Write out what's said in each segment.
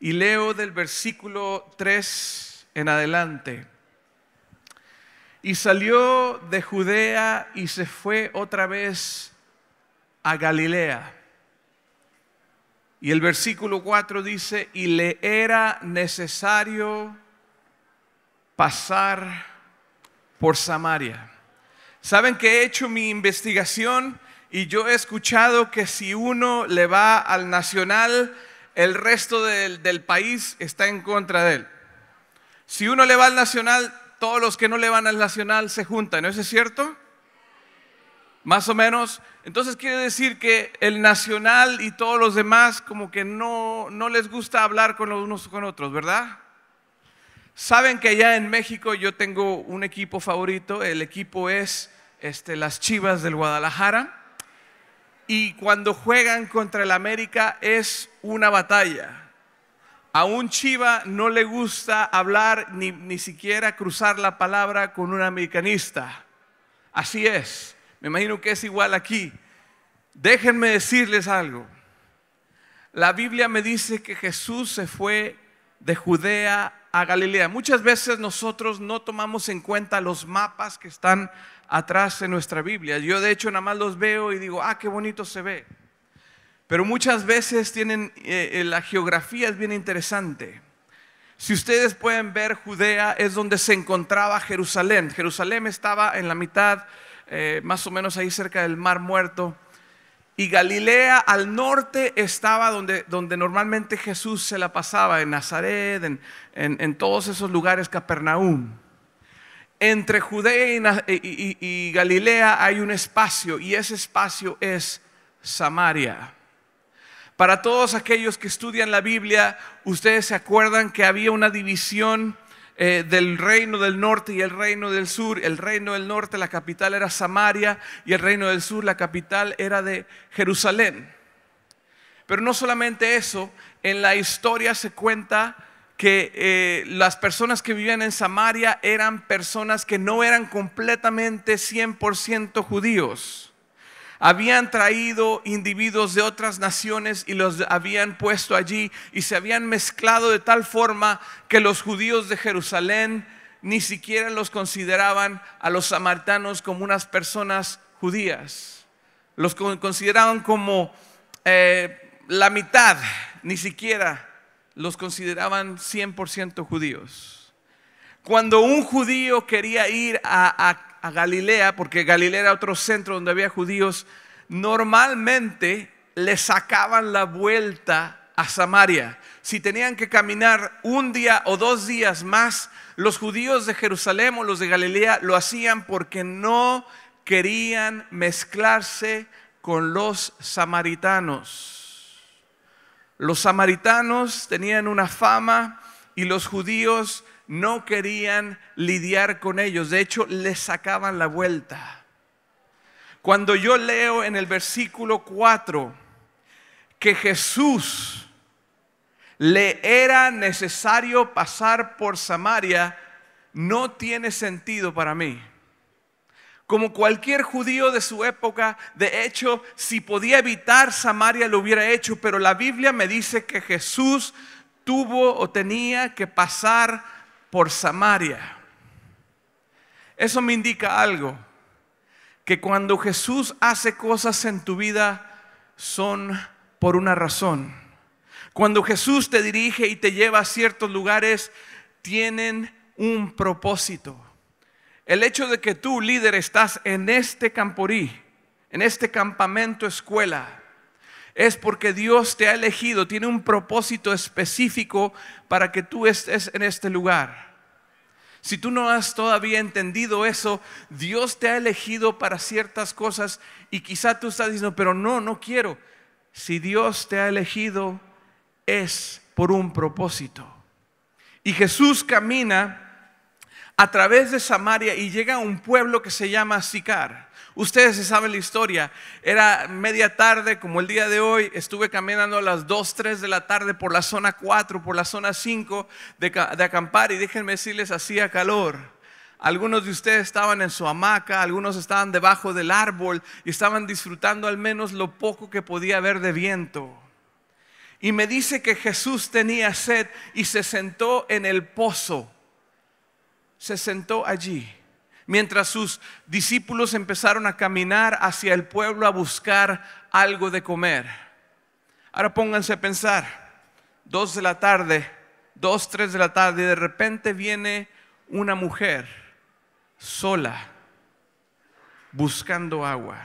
y leo del versículo 3 en adelante. Y salió de Judea y se fue otra vez a Galilea. Y el versículo 4 dice, y le era necesario pasar por Samaria. ¿Saben que he hecho mi investigación? Y yo he escuchado que si uno le va al nacional, el resto del, país está en contra de él. Si uno le va al nacional, todos los que no le van al nacional se juntan, ¿no es cierto? Más o menos. Entonces quiere decir que el nacional y todos los demás como que no, no les gusta hablar con los unos con otros, ¿verdad? Saben que allá en México yo tengo un equipo favorito, el equipo es este, las Chivas del Guadalajara. Y cuando juegan contra el América es una batalla. A un chiva no le gusta hablar ni, ni siquiera cruzar la palabra con un americanista. Así es. Me imagino que es igual aquí. Déjenme decirles algo. La Biblia me dice que Jesús se fue de Judea a Galilea. Muchas veces nosotros no tomamos en cuenta los mapas que están atrás en nuestra Biblia. Yo de hecho nada más los veo y digo, ah, qué bonito se ve. Pero muchas veces tienen, eh, eh, la geografía es bien interesante. Si ustedes pueden ver, Judea es donde se encontraba Jerusalén. Jerusalén estaba en la mitad, eh, más o menos ahí cerca del Mar Muerto. Y Galilea al norte estaba donde, normalmente Jesús se la pasaba, en Nazaret, en todos esos lugares, Capernaum entre Judea y, Galilea hay un espacio y ese espacio es Samaria. Para todos aquellos que estudian la Biblia, ustedes se acuerdan que había una división eh, del reino del norte y el reino del sur. El reino del norte, la capital era Samaria y el reino del sur, la capital era de Jerusalén. Pero no solamente eso, en la historia se cuenta que eh, las personas que vivían en Samaria eran personas que no eran completamente 100% judíos. Habían traído individuos de otras naciones y los habían puesto allí y se habían mezclado de tal forma que los judíos de Jerusalén ni siquiera los consideraban a los samaritanos como unas personas judías. Los consideraban como eh, la mitad, ni siquiera los consideraban 100% judíos. Cuando un judío quería ir a, Galilea, porque Galilea era otro centro donde había judíos, normalmente le sacaban la vuelta a Samaria. Si tenían que caminar un día o dos días más, los judíos de Jerusalén o los de Galilea lo hacían porque no querían mezclarse con los samaritanos. Los samaritanos tenían una fama y los judíos no querían lidiar con ellos. De hecho, les sacaban la vuelta. Cuando yo leo en el versículo 4 que Jesús le era necesario pasar por Samaria, no tiene sentido para mí. Como cualquier judío de su época, de hecho, si podía evitar Samaria lo hubiera hecho, pero la Biblia me dice que Jesús tuvo o tenía que pasar por Samaria. Eso me indica algo, que cuando Jesús hace cosas en tu vida son por una razón. Cuando Jesús te dirige y te lleva a ciertos lugares, tienen un propósito. El hecho de que tú, líder, estás en este camporí, en este campamento escuela, es porque Dios te ha elegido, tiene un propósito específico para que tú estés en este lugar. Si tú no has todavía entendido eso, Dios te ha elegido para ciertas cosas y quizá tú estás diciendo, pero no, no quiero. Si Dios te ha elegido es por un propósito. Y Jesús camina a través de Samaria y llega a un pueblo que se llama Sicar. Ustedes se saben la historia. Era media tarde, como el día de hoy. Estuve caminando a las 2, 3 de la tarde por la zona 4, por la zona 5 de, de acampar. Y déjenme decirles, hacía calor. Algunos de ustedes estaban en su hamaca, algunos estaban debajo del árbol y estaban disfrutando al menos lo poco que podía haber de viento. Y me dice que Jesús tenía sed y se sentó en el pozo se sentó allí mientras sus discípulos empezaron a caminar hacia el pueblo a buscar algo de comer. Ahora pónganse a pensar, dos de la tarde, dos, tres de la tarde, y de repente viene una mujer sola buscando agua.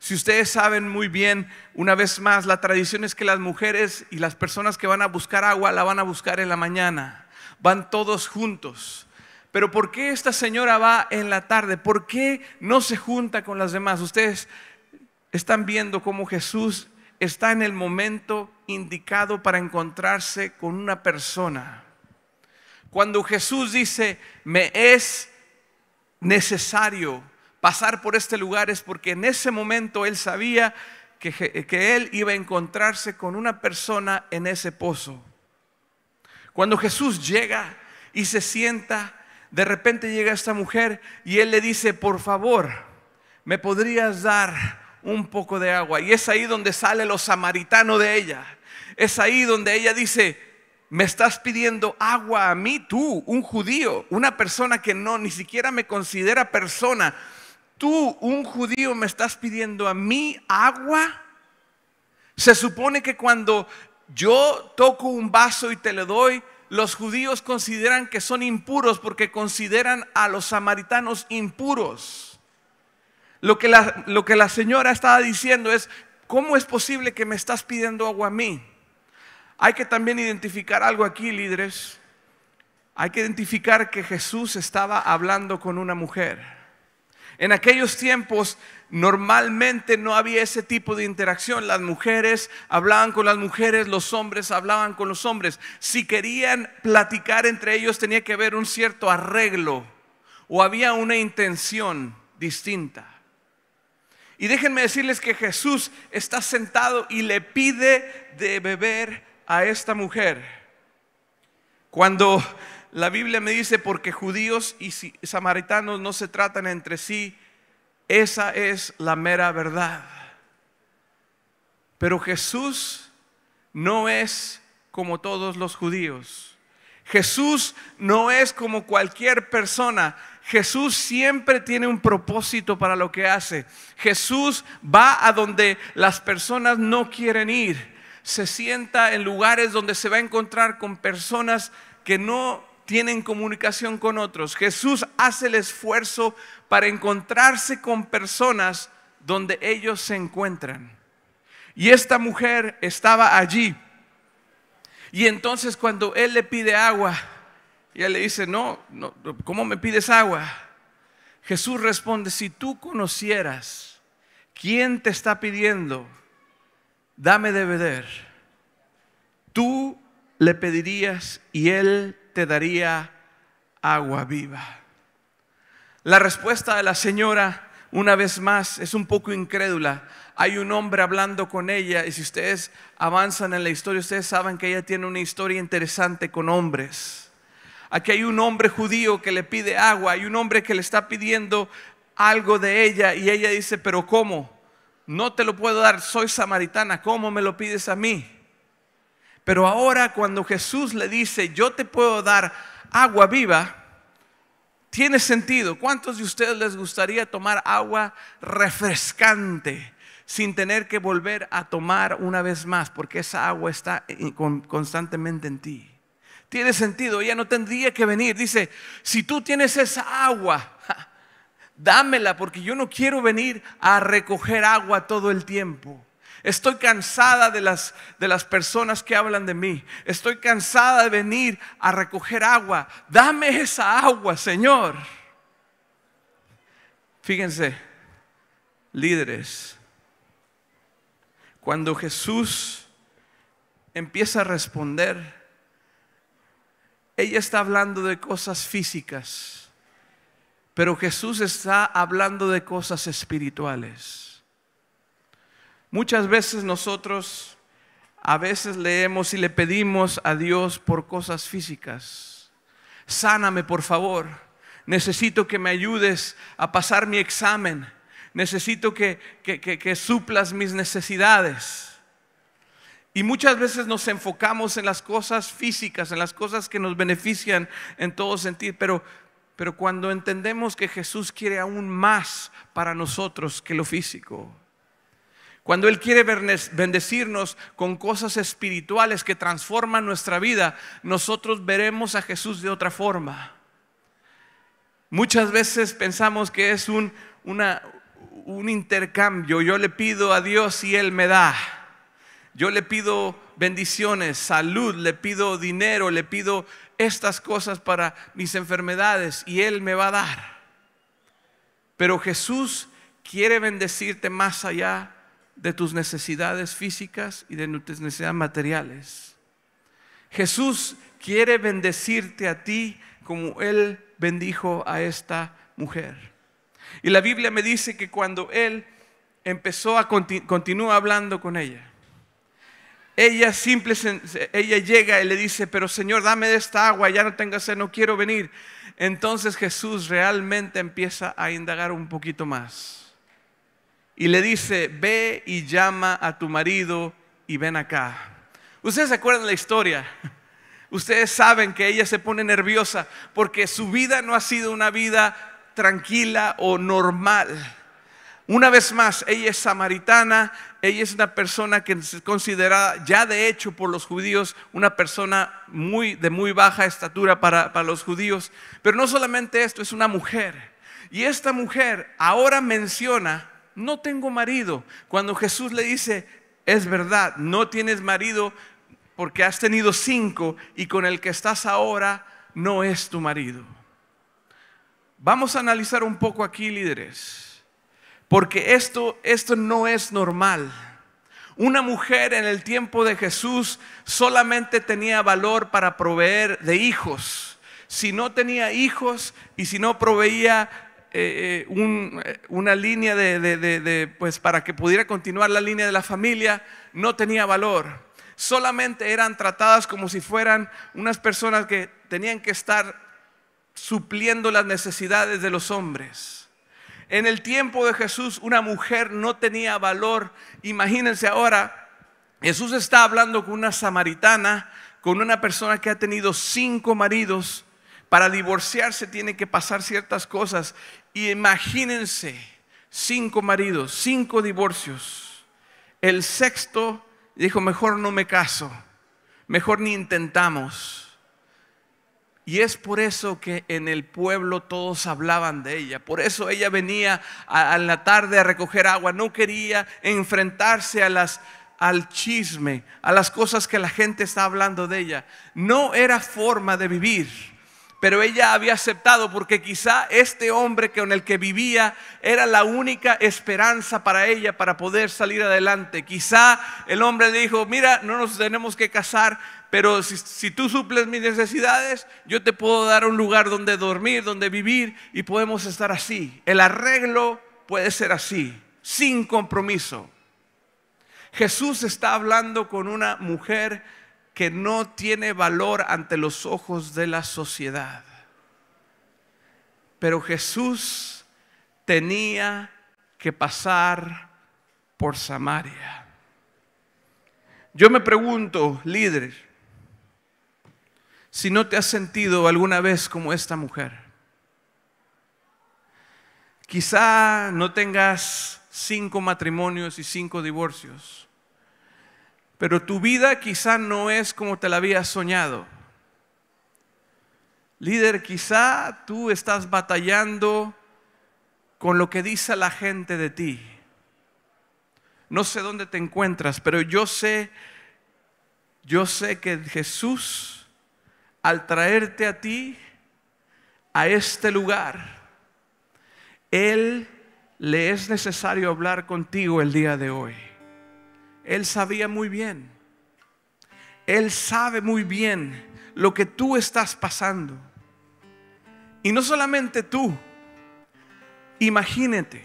Si ustedes saben muy bien, una vez más, la tradición es que las mujeres y las personas que van a buscar agua la van a buscar en la mañana. Van todos juntos pero ¿por qué esta señora va en la tarde? ¿Por qué no se junta con las demás? Ustedes están viendo cómo Jesús está en el momento indicado para encontrarse con una persona. Cuando Jesús dice, me es necesario pasar por este lugar, es porque en ese momento él sabía que, que, él iba a encontrarse con una persona en ese pozo. Cuando Jesús llega y se sienta de repente llega esta mujer y él le dice, por favor, ¿me podrías dar un poco de agua? Y es ahí donde sale lo samaritano de ella. Es ahí donde ella dice, me estás pidiendo agua a mí, tú, un judío, una persona que no, ni siquiera me considera persona. Tú, un judío, me estás pidiendo a mí agua. Se supone que cuando yo toco un vaso y te le doy, los judíos consideran que son impuros porque consideran a los samaritanos impuros. Lo que la, señora estaba diciendo es, ¿cómo es posible que me estás pidiendo agua a mí? Hay que también identificar algo aquí, líderes. Hay que identificar que Jesús estaba hablando con una mujer. En aquellos tiempos normalmente no había ese tipo de interacción. Las mujeres hablaban con las mujeres, los hombres hablaban con los hombres. Si querían platicar entre ellos tenía que haber un cierto arreglo o había una intención distinta. Y déjenme decirles que Jesús está sentado y le pide de beber a esta mujer. Cuando la Biblia me dice, porque judíos y samaritanos no se tratan entre sí, esa es la mera verdad. Pero Jesús no es como todos los judíos. Jesús no es como cualquier persona. Jesús siempre tiene un propósito para lo que hace. Jesús va a donde las personas no quieren ir. Se sienta en lugares donde se va a encontrar con personas que no tienen comunicación con otros. Jesús hace el esfuerzo para encontrarse con personas donde ellos se encuentran. Y esta mujer estaba allí. Y entonces cuando él le pide agua, ella le dice, no, ¿cómo me pides agua? Jesús responde, si tú conocieras quién te está pidiendo, dame de beber, tú le pedirías y él te daría agua viva. La respuesta de la señora, una vez más, es un poco incrédula. Hay un hombre hablando con ella y si ustedes avanzan en la historia, ustedes saben que ella tiene una historia interesante con hombres. Aquí hay un hombre judío que le pide agua, hay un hombre que le está pidiendo algo de ella y ella dice, pero ¿cómo? No te lo puedo dar, soy samaritana, ¿cómo me lo pides a mí? Pero ahora cuando Jesús le dice, yo te puedo dar agua viva, tiene sentido. ¿Cuántos de ustedes les gustaría tomar agua refrescante sin tener que volver a tomar una vez más? Porque esa agua está constantemente en ti. Tiene sentido, ella no tendría que venir. Dice, si tú tienes esa agua, dámela porque yo no quiero venir a recoger agua todo el tiempo. Estoy cansada de las, de las personas que hablan de mí. Estoy cansada de venir a recoger agua. Dame esa agua, Señor. Fíjense, líderes, cuando Jesús empieza a responder, ella está hablando de cosas físicas, pero Jesús está hablando de cosas espirituales. Muchas veces nosotros a veces leemos y le pedimos a Dios por cosas físicas. Sáname, por favor. Necesito que me ayudes a pasar mi examen. Necesito que, suplas mis necesidades. Y muchas veces nos enfocamos en las cosas físicas, en las cosas que nos benefician en todo sentido, pero cuando entendemos que Jesús quiere aún más para nosotros que lo físico, cuando Él quiere bendecirnos con cosas espirituales que transforman nuestra vida, nosotros veremos a Jesús de otra forma. Muchas veces pensamos que es un, un intercambio. Yo le pido a Dios y Él me da. Yo le pido bendiciones, salud, le pido dinero, le pido estas cosas para mis enfermedades y Él me va a dar. Pero Jesús quiere bendecirte más allá de tus necesidades físicas y de tus necesidades materiales. Jesús quiere bendecirte a ti como Él bendijo a esta mujer. Y la Biblia me dice que cuando Él empezó a continúa hablando con ella, ella simple, ella llega y le dice, pero Señor, dame de esta agua, ya no tengo sed, no quiero venir. Entonces Jesús realmente empieza a indagar un poquito más y le dice, ve y llama a tu marido y ven acá. Ustedes se acuerdan la historia. Ustedes saben que ella se pone nerviosa porque su vida no ha sido una vida tranquila o normal. Una vez más, ella es samaritana, ella es una persona que se considera ya de hecho por los judíos una persona muy, de muy baja estatura para, para los judíos. Pero no solamente esto, es una mujer. Y esta mujer ahora menciona no tengo marido. Cuando Jesús le dice, es verdad, no tienes marido porque has tenido cinco y con el que estás ahora no es tu marido. Vamos a analizar un poco aquí, líderes, porque esto, esto no es normal. Una mujer en el tiempo de Jesús solamente tenía valor para proveer de hijos. Si no tenía hijos y si no proveía eh, eh, eh, una línea de, pues para que pudiera continuar la línea de la familia, no tenía valor. Solamente eran tratadas como si fueran unas personas que tenían que estar supliendo las necesidades de los hombres. En el tiempo de Jesús una mujer no tenía valor. Imagínense ahora, Jesús está hablando con una samaritana, con una persona que ha tenido cinco maridos para divorciarse tiene que pasar ciertas cosas. Y imagínense, cinco maridos, cinco divorcios. El sexto dijo, mejor no me caso, mejor ni intentamos. Y es por eso que en el pueblo todos hablaban de ella. Por eso ella venía a, la tarde a recoger agua. No quería enfrentarse al chisme, a las cosas que la gente está hablando de ella. No era forma de vivir pero ella había aceptado porque quizá este hombre con el que vivía era la única esperanza para ella para poder salir adelante. Quizá el hombre le dijo, mira, no nos tenemos que casar, pero si, si, tú suples mis necesidades, yo te puedo dar un lugar donde dormir, donde vivir y podemos estar así. El arreglo puede ser así, sin compromiso. Jesús está hablando con una mujer que no tiene valor ante los ojos de la sociedad. Pero Jesús tenía que pasar por Samaria. Yo me pregunto, líder, si no te has sentido alguna vez como esta mujer. Quizá no tengas cinco matrimonios y cinco divorcios. Pero tu vida quizá no es como te la habías soñado. Líder, quizá tú estás batallando con lo que dice la gente de ti. No sé dónde te encuentras, pero yo sé, yo sé que Jesús, al traerte a ti, a este lugar, Él le es necesario hablar contigo el día de hoy. Él sabía muy bien. Él sabe muy bien lo que tú estás pasando. Y no solamente tú. Imagínate,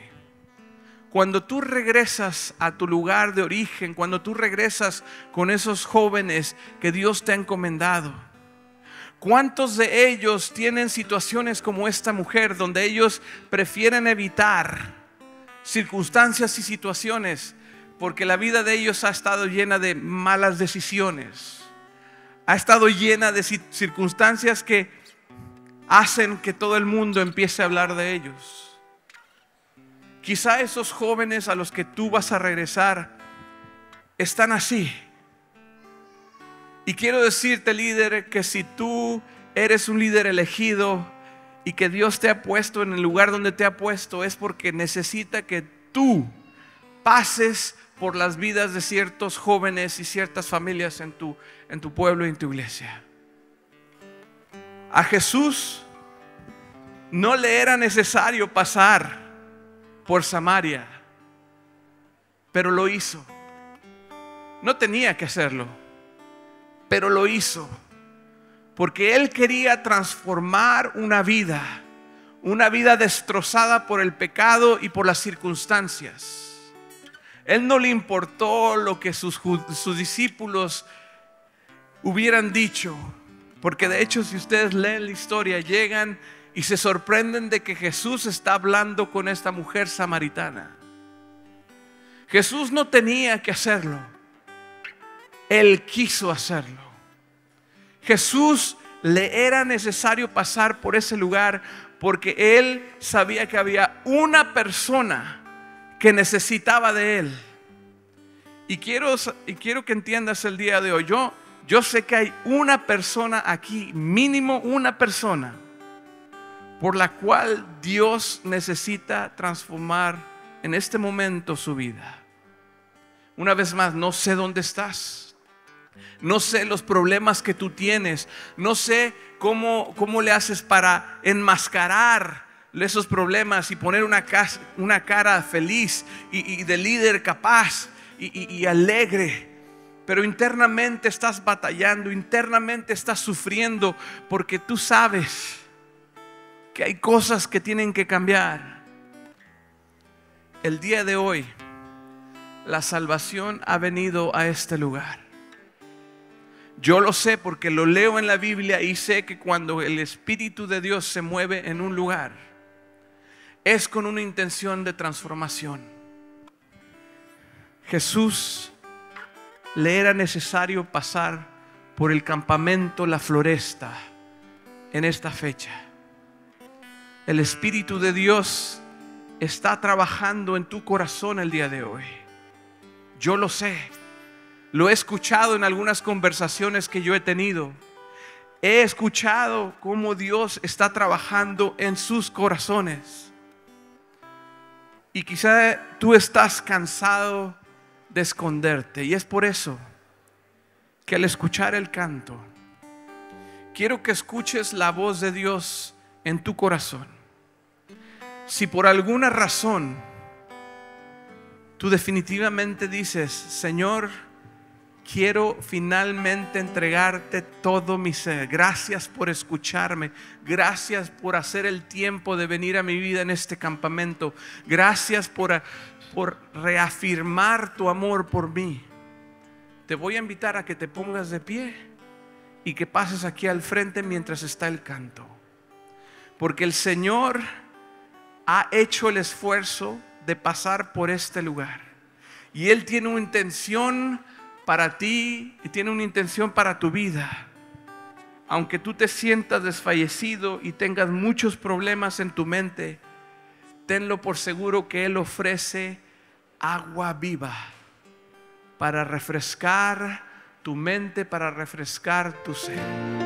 cuando tú regresas a tu lugar de origen, cuando tú regresas con esos jóvenes que Dios te ha encomendado, ¿cuántos de ellos tienen situaciones como esta mujer donde ellos prefieren evitar circunstancias y situaciones porque la vida de ellos ha estado llena de malas decisiones, ha estado llena de circunstancias que hacen que todo el mundo empiece a hablar de ellos. Quizá esos jóvenes a los que tú vas a regresar están así. Y quiero decirte, líder, que si tú eres un líder elegido y que Dios te ha puesto en el lugar donde te ha puesto, es porque necesita que tú pases por las vidas de ciertos jóvenes y ciertas familias en tu, en tu pueblo y en tu iglesia. A Jesús no le era necesario pasar por Samaria, pero lo hizo. No tenía que hacerlo, pero lo hizo. Porque Él quería transformar una vida, una vida destrozada por el pecado y por las circunstancias. Él no le importó lo que sus, sus discípulos hubieran dicho, porque de hecho si ustedes leen la historia, llegan y se sorprenden de que Jesús está hablando con esta mujer samaritana. Jesús no tenía que hacerlo. Él quiso hacerlo. Jesús le era necesario pasar por ese lugar porque él sabía que había una persona que necesitaba de Él. Y quiero, y quiero que entiendas el día de hoy. Yo, yo sé que hay una persona aquí, mínimo una persona, por la cual Dios necesita transformar en este momento su vida. Una vez más, no sé dónde estás. No sé los problemas que tú tienes. No sé cómo, cómo le haces para enmascarar esos problemas y poner una, una cara feliz y, de líder capaz y alegre. Pero internamente estás batallando, internamente estás sufriendo porque tú sabes que hay cosas que tienen que cambiar. El día de hoy, la salvación ha venido a este lugar. Yo lo sé porque lo leo en la Biblia y sé que cuando el Espíritu de Dios se mueve en un lugar, es con una intención de transformación. Jesús le era necesario pasar por el campamento La Floresta en esta fecha. El Espíritu de Dios está trabajando en tu corazón el día de hoy. Yo lo sé, lo he escuchado en algunas conversaciones que yo he tenido. He escuchado cómo Dios está trabajando en sus corazones. Y quizá tú estás cansado de esconderte. Y es por eso que al escuchar el canto, quiero que escuches la voz de Dios en tu corazón. Si por alguna razón tú definitivamente dices, Señor, quiero finalmente entregarte todo mi ser. Gracias por escucharme. Gracias por hacer el tiempo de venir a mi vida en este campamento. Gracias por, por reafirmar tu amor por mí. Te voy a invitar a que te pongas de pie y que pases aquí al frente mientras está el canto. Porque el Señor ha hecho el esfuerzo de pasar por este lugar. Y Él tiene una intención para ti y tiene una intención para tu vida. Aunque tú te sientas desfallecido y tengas muchos problemas en tu mente, tenlo por seguro que Él ofrece agua viva para refrescar tu mente, para refrescar tu ser.